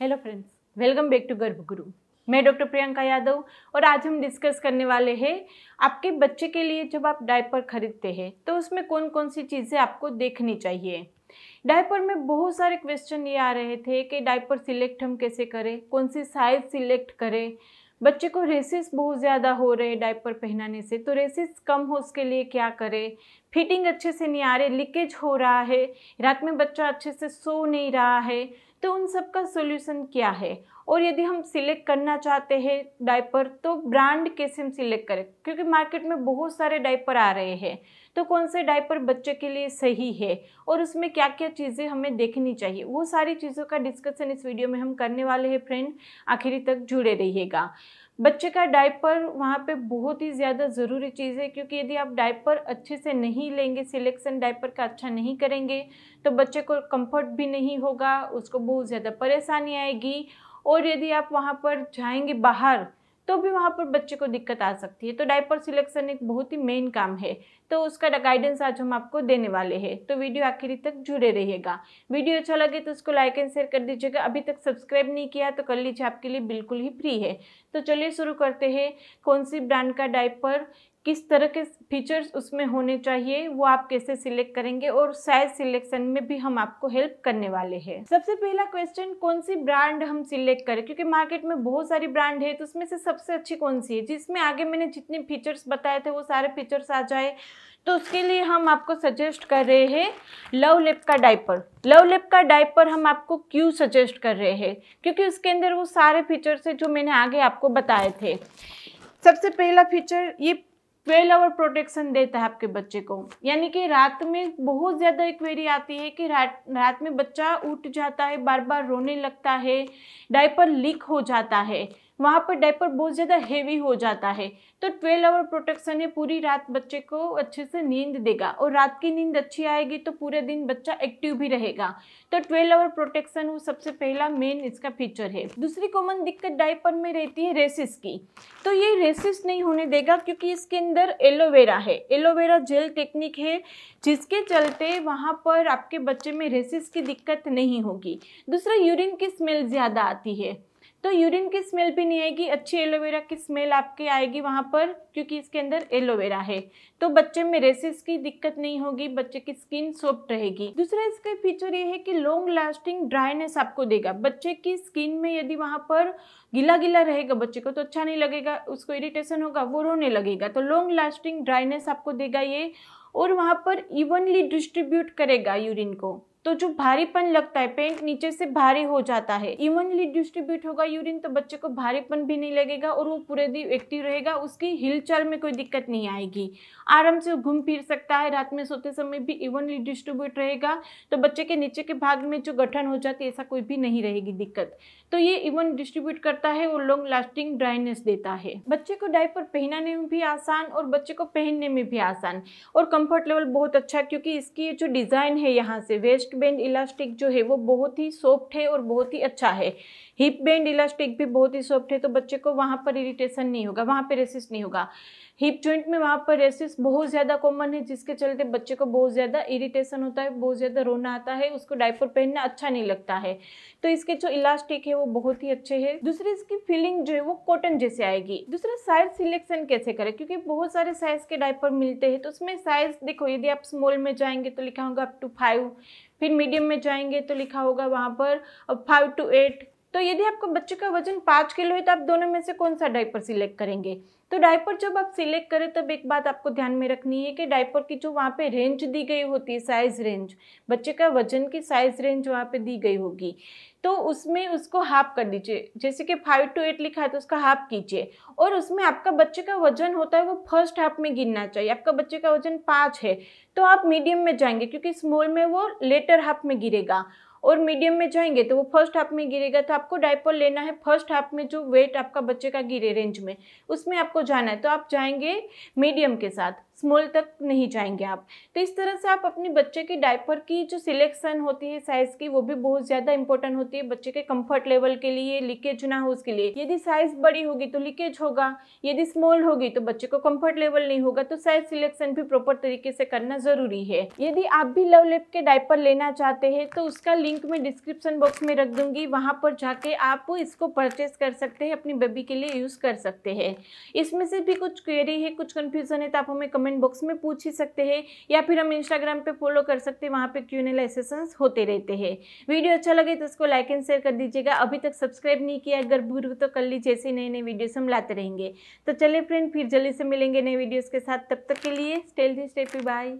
hello friends welcome back to Garbhguru मैं doctor Priyanka Yadav और आज हम डिस्कस करने वाले हैं आपके बच्चे के लिए जब आप डायपर खरीदते हैं तो उसमें कौन कौन सी चीज़ें आपको देखनी चाहिए डायपर में बहुत सारे क्वेश्चन ये आ रहे थे कि डायपर सिलेक्ट हम कैसे करें कौन सी साइज़ सिलेक्ट करें बच्चे को रेसिस बहुत ज़्यादा हो रहे डायपर पहनाने से तो रेसिस कम हो उसके लिए क्या करें फिटिंग अच्छे से नहीं आ रही लीकेज हो रहा है रात में बच्चा अच्छे से सो नहीं रहा है तो उन सब का सोल्यूशन क्या है और यदि हम सिलेक्ट करना चाहते हैं डाइपर तो ब्रांड कैसे हम सिलेक्ट करें क्योंकि मार्केट में बहुत सारे डाइपर आ रहे हैं तो कौन से डाइपर बच्चे के लिए सही है और उसमें क्या क्या चीज़ें हमें देखनी चाहिए वो सारी चीज़ों का डिस्कशन इस वीडियो में हम करने वाले हैं फ्रेंड आखिरी तक जुड़े रहिएगा बच्चे का डायपर वहाँ पे बहुत ही ज़्यादा ज़रूरी चीज़ है क्योंकि यदि आप डायपर अच्छे से नहीं लेंगे सिलेक्शन डायपर का अच्छा नहीं करेंगे तो बच्चे को कंफर्ट भी नहीं होगा उसको बहुत ज़्यादा परेशानी आएगी और यदि आप वहाँ पर जाएंगे बाहर तो भी वहाँ पर बच्चे को दिक्कत आ सकती है तो डायपर सिलेक्शन एक बहुत ही मेन काम है तो उसका गाइडेंस आज हम आपको देने वाले हैं तो वीडियो आखिरी तक जुड़े रहिएगा वीडियो अच्छा लगे तो उसको लाइक एंड शेयर कर दीजिएगा अभी तक सब्सक्राइब नहीं किया तो कर लीजिए आपके लिए बिल्कुल ही फ्री है तो चलिए शुरू करते हैं कौन सी ब्रांड का डायपर किस तरह के फीचर्स उसमें होने चाहिए वो आप कैसे सिलेक्ट करेंगे और साइज सिलेक्शन में भी हम आपको हेल्प करने वाले हैं सबसे पहला क्वेश्चन कौन सी ब्रांड हम सिलेक्ट करें क्योंकि मार्केट में बहुत सारी ब्रांड है तो उसमें से सबसे अच्छी कौन सी है जिसमें आगे मैंने जितने फीचर्स बताए थे वो सारे फीचर्स आ जाए तो उसके लिए हम आपको सजेस्ट कर रहे हैं लव लेप का डाइपर लव लेप का डाइपर हम आपको क्यों सजेस्ट कर रहे हैं क्योंकि उसके अंदर वो सारे फीचर्स है जो मैंने आगे आपको बताए थे सबसे पहला फीचर ये ट्वेल्व आवर प्रोटेक्शन देता है आपके बच्चे को यानी कि रात में बहुत ज़्यादा एक वेरी आती है कि रात रात में बच्चा उठ जाता है बार बार रोने लगता है डायपर लीक हो जाता है वहाँ पर डायपर बहुत ज़्यादा हेवी हो जाता है तो ट्वेल्व आवर प्रोटेक्शन है पूरी रात बच्चे को अच्छे से नींद देगा और रात की नींद अच्छी आएगी तो पूरे दिन बच्चा एक्टिव भी रहेगा तो ट्वेल्व आवर प्रोटेक्शन वो सबसे पहला मेन इसका फीचर है दूसरी कॉमन दिक्कत डायपर में रहती है रेसिस की तो ये रेसिस नहीं होने देगा क्योंकि इसके अंदर एलोवेरा है एलोवेरा जेल टेक्निक है जिसके चलते वहाँ पर आपके बच्चे में रेसिस की दिक्कत नहीं होगी दूसरा यूरिन की स्मेल ज़्यादा आती है तो यूरिन की स्मेल भी नहीं आएगी अच्छी एलोवेरा की स्मेल आपके आएगी वहाँ पर क्योंकि इसके अंदर एलोवेरा है तो बच्चे में रेसिस की दिक्कत नहीं होगी बच्चे की स्किन सॉफ्ट रहेगी दूसरा इसका फीचर ये है कि लॉन्ग लास्टिंग ड्राइनेस आपको देगा बच्चे की स्किन में यदि वहाँ पर गीला गीला रहेगा बच्चे को तो अच्छा नहीं लगेगा उसको इरिटेशन होगा वो रोने लगेगा तो लॉन्ग लास्टिंग ड्राइनेस आपको देगा ये और वहाँ पर इवनली डिस्ट्रीब्यूट करेगा यूरिन को तो जो भारीपन लगता है पेंट नीचे से भारी हो जाता है इवनली डिस्ट्रीब्यूट होगा यूरिन तो बच्चे को भारीपन भी नहीं लगेगा और वो पूरे दिन एक्टिव रहेगा उसकी हिलचाल में कोई दिक्कत नहीं आएगी आराम से घूम फिर सकता है रात में सोते समय भी इवनली डिस्ट्रीब्यूट रहेगा तो बच्चे के नीचे के भाग में जो गठन हो जाती है ऐसा कोई भी नहीं रहेगी दिक्कत तो ये इवन डिस्ट्रीब्यूट करता है और लॉन्ग लास्टिंग ड्राइनेस देता है बच्चे को डाइपर पहनाने में भी आसान और बच्चे को पहनने में भी आसान और कम्फर्ट लेवल बहुत अच्छा है क्योंकि इसकी जो डिज़ाइन है यहाँ से वेस्ट वेस्ट बैंड इलास्टिक जो है वो बहुत ही सॉफ्ट है और बहुत ही अच्छा है हिप बैंड इलास्टिक भी बहुत ही सॉफ्ट है तो बच्चे को वहाँ पर इरिटेशन नहीं होगा वहाँ पर रेसिस नहीं होगा हिप जॉइंट में वहाँ पर रेसिस बहुत ज़्यादा कॉमन है जिसके चलते बच्चे को बहुत ज़्यादा इरिटेशन होता है बहुत ज़्यादा रोना आता है उसको डायपर पहनना अच्छा नहीं लगता है तो इसके जो इलास्टिक है वो बहुत ही अच्छे है दूसरी इसकी फीलिंग जो है वो कॉटन जैसे आएगी दूसरा साइज सिलेक्शन कैसे करें क्योंकि बहुत सारे साइज के डायपर मिलते हैं तो उसमें साइज देखो यदि आप स्मॉल में जाएंगे तो लिखा होगा अप टू फाइव फिर मीडियम में जाएंगे तो लिखा होगा वहां पर फाइव टू एट तो यदि आपका बच्चे का वजन पाँच किलो है तो आप दोनों में से कौन सा डाइपर सिलेक्ट करेंगे तो डाइपर जब आप सिलेक्ट करें तब एक बात आपको ध्यान में रखनी है कि डाइपर की जो वहाँ पे रेंज दी गई होती है साइज़ रेंज बच्चे का वजन की साइज़ रेंज वहाँ पे दी गई होगी तो उसमें उसको हाफ कर दीजिए जैसे कि फाइव टू एट लिखा है तो उसका हाफ कीजिए और उसमें आपका बच्चे का वजन होता है वो फर्स्ट हाफ में गिनना चाहिए आपका बच्चे का वजन पाँच है तो आप मीडियम में जाएंगे क्योंकि स्मॉल में वो लेटर हाफ में गिरेगा और मीडियम में जाएंगे तो वो फर्स्ट हाफ में गिरेगा तो आपको डायपोल लेना है फर्स्ट हाफ में जो वेट आपका बच्चे का गिरे रेंज में उसमें आपको जाना है तो आप जाएंगे मीडियम के साथ स्मॉल तक नहीं जाएंगे आप तो इस तरह से आप अपने बच्चे के डायपर की जो सिलेक्शन होती है साइज़ की वो भी बहुत ज़्यादा इंपॉर्टेंट होती है बच्चे के कंफर्ट लेवल के लिए लीकेज ना हो उसके लिए यदि साइज़ बड़ी होगी तो लीकेज होगा यदि स्मॉल होगी तो बच्चे को कंफर्ट लेवल नहीं होगा तो साइज सिलेक्शन भी प्रॉपर तरीके से करना ज़रूरी है यदि आप भी लव लेप के डायपर लेना चाहते हैं तो उसका लिंक मैं डिस्क्रिप्शन बॉक्स में रख दूंगी वहां पर जाके आप इसको परचेस कर सकते हैं अपनी बेबी के लिए यूज़ कर सकते हैं इसमें से भी कुछ क्वेरी है कुछ कन्फ्यूज़न है तो आप हमें कमेंट कमेंट बॉक्स में पूछ ही सकते हैं या फिर हम इंस्टाग्राम पे फॉलो कर सकते हैं वहाँ पे क्यू एन सेशंस होते रहते हैं वीडियो अच्छा लगे तो उसको लाइक एंड शेयर कर दीजिएगा अभी तक सब्सक्राइब नहीं किया अगर भूल तो कर लीजिए ऐसे नए नए वीडियोस हम लाते रहेंगे तो चले फ्रेंड फिर जल्दी से मिलेंगे नए वीडियोज़ के साथ तब तक के लिए स्टेल दी स्टेपी बाय